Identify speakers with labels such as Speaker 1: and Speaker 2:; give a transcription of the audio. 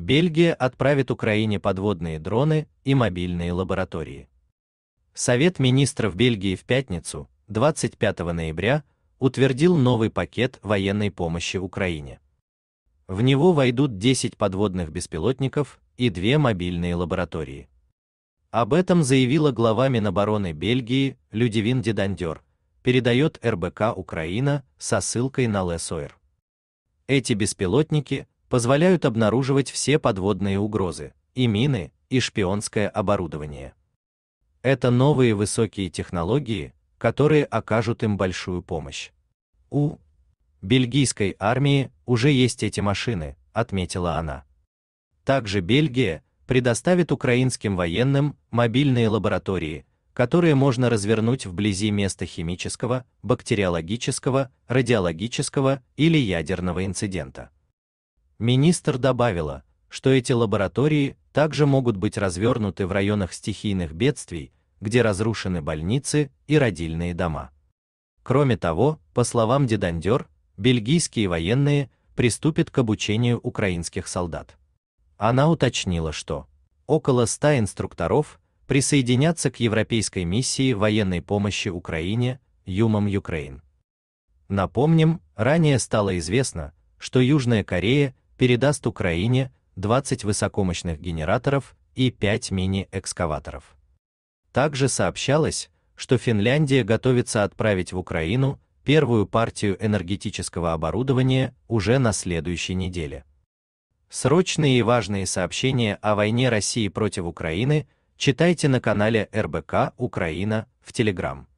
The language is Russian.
Speaker 1: Бельгия отправит Украине подводные дроны и мобильные лаборатории. Совет министров Бельгии в пятницу, 25 ноября, утвердил новый пакет военной помощи Украине. В него войдут 10 подводных беспилотников и две мобильные лаборатории. Об этом заявила глава Минобороны Бельгии Людивин Дедандер, передает РБК Украина со ссылкой на Лесоэр. Эти беспилотники позволяют обнаруживать все подводные угрозы, и мины, и шпионское оборудование. Это новые высокие технологии, которые окажут им большую помощь. У бельгийской армии уже есть эти машины, отметила она. Также Бельгия предоставит украинским военным мобильные лаборатории, которые можно развернуть вблизи места химического, бактериологического, радиологического или ядерного инцидента. Министр добавила, что эти лаборатории также могут быть развернуты в районах стихийных бедствий, где разрушены больницы и родильные дома. Кроме того, по словам Дедандер, бельгийские военные приступят к обучению украинских солдат. Она уточнила, что около 100 инструкторов присоединятся к европейской миссии военной помощи Украине Юмам Юкрейн. Напомним, ранее стало известно, что Южная Корея передаст Украине 20 высокомощных генераторов и 5 мини-экскаваторов. Также сообщалось, что Финляндия готовится отправить в Украину первую партию энергетического оборудования уже на следующей неделе. Срочные и важные сообщения о войне России против Украины читайте на канале РБК Украина в Телеграм.